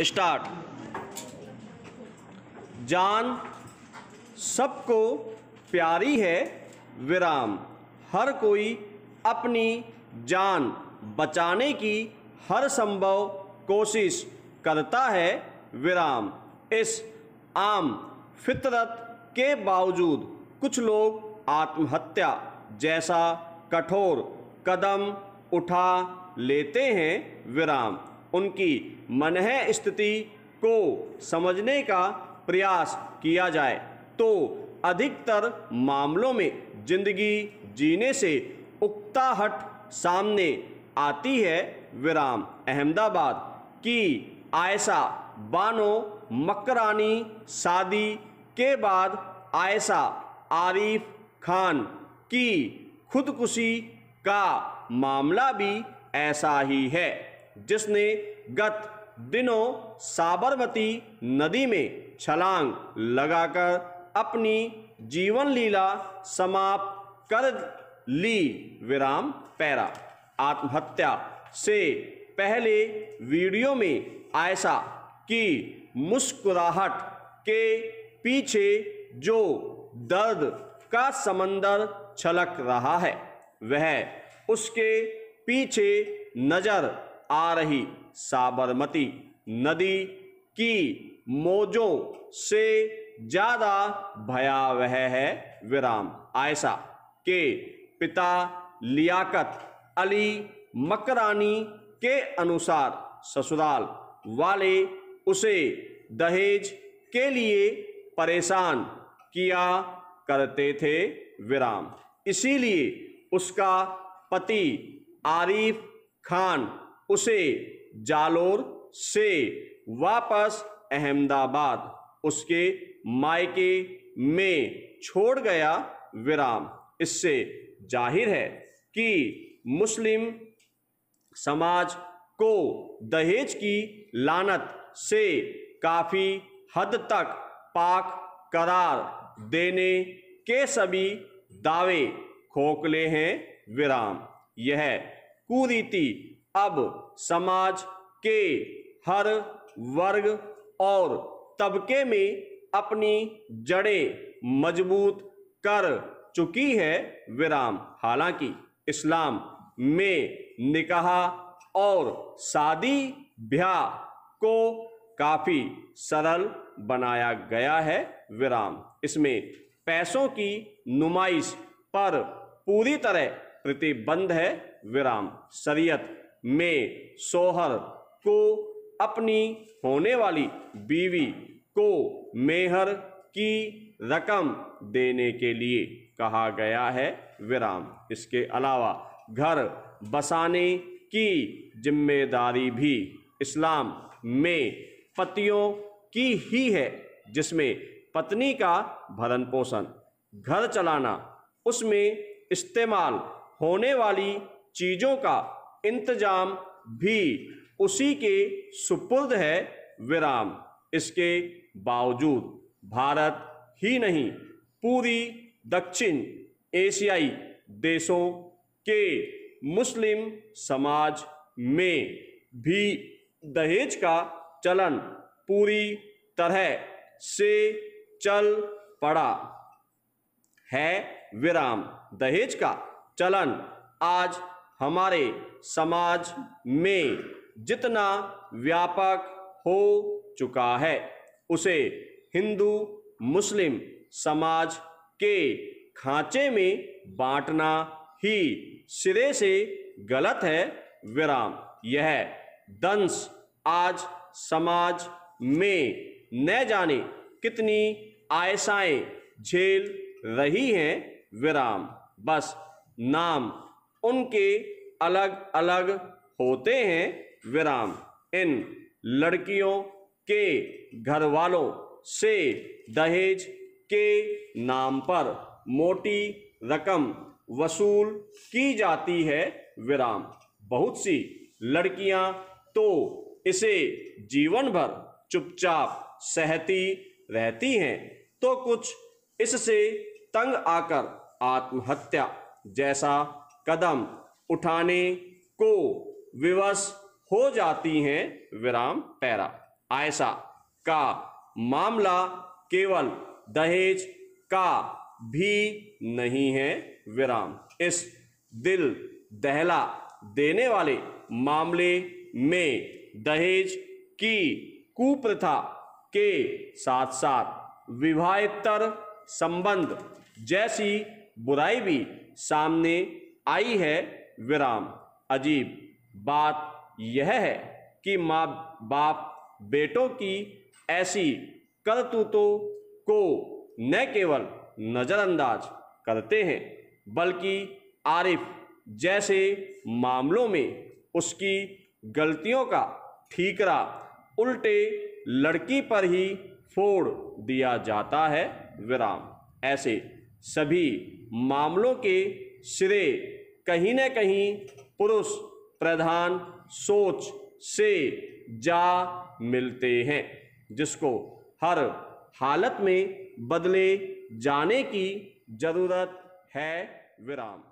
start जान सबको प्यारी है विराम हर कोई अपनी जान बचाने की हर संभव कोशिश करता है विराम इस आम फितरत के बावजूद कुछ लोग आत्महत्या जैसा कठोर कदम उठा लेते हैं विराम उनकी मनह स्थिति को समझने का प्रयास किया जाए तो अधिकतर मामलों में जिंदगी जीने से उक्ताहट सामने आती है विराम अहमदाबाद की आयशा बानो मकरानी शादी के बाद आयशा आरिफ खान की खुदकुशी का मामला भी ऐसा ही है जिसने गत दिनों साबरमती नदी में छलांग लगाकर अपनी जीवन लीला समाप्त कर ली विराम पैरा आत्महत्या से पहले वीडियो में ऐसा कि मुस्कुराहट के पीछे जो दर्द का समंदर छलक रहा है वह उसके पीछे नज़र आ रही साबरमती नदी की मोजों से ज्यादा भयावह है विराम आयशा के पिता लियाकत अली मकरानी के अनुसार ससुराल वाले उसे दहेज के लिए परेशान किया करते थे विराम इसीलिए उसका पति आरिफ खान उसे जालोर से वापस अहमदाबाद उसके मायके में छोड़ गया विराम इससे जाहिर है कि मुस्लिम समाज को दहेज की लानत से काफ़ी हद तक पाक करार देने के सभी दावे खोखले हैं विराम यह कुरीति अब समाज के हर वर्ग और तबके में अपनी जड़ें मजबूत कर चुकी है विराम हालांकि इस्लाम में निकाह और शादी ब्याह को काफ़ी सरल बनाया गया है विराम इसमें पैसों की नुमाइश पर पूरी तरह प्रतिबंध है विराम शरीयत में शोहर को अपनी होने वाली बीवी को मेहर की रकम देने के लिए कहा गया है विराम इसके अलावा घर बसाने की जिम्मेदारी भी इस्लाम में पतियों की ही है जिसमें पत्नी का भरण पोषण घर चलाना उसमें इस्तेमाल होने वाली चीज़ों का इंतजाम भी उसी के सुपुर्द है विराम इसके बावजूद भारत ही नहीं पूरी दक्षिण एशियाई देशों के मुस्लिम समाज में भी दहेज का चलन पूरी तरह से चल पड़ा है विराम दहेज का चलन आज हमारे समाज में जितना व्यापक हो चुका है उसे हिंदू मुस्लिम समाज के खांचे में बांटना ही सिरे से गलत है विराम यह दंश आज समाज में न जाने कितनी आयसाएं झेल रही हैं विराम बस नाम उनके अलग अलग होते हैं विराम इन लड़कियों के घर वालों से दहेज के नाम पर मोटी रकम वसूल की जाती है विराम बहुत सी लड़कियां तो इसे जीवन भर चुपचाप सहती रहती हैं तो कुछ इससे तंग आकर आत्महत्या जैसा कदम उठाने को विवश हो जाती हैं विराम पैरा ऐसा का मामला केवल दहेज का भी नहीं है विराम इस दिल दहला देने वाले मामले में दहेज की कुप्रथा के साथ साथ विवाहितर संबंध जैसी बुराई भी सामने आई है विराम अजीब बात यह है कि माँ बाप बेटों की ऐसी करतूतों को न केवल नज़रअंदाज करते हैं बल्कि आरिफ जैसे मामलों में उसकी गलतियों का ठीकरा उल्टे लड़की पर ही फोड़ दिया जाता है विराम ऐसे सभी मामलों के सिरे कहीं न कहीं पुरुष प्रधान सोच से जा मिलते हैं जिसको हर हालत में बदले जाने की जरूरत है विराम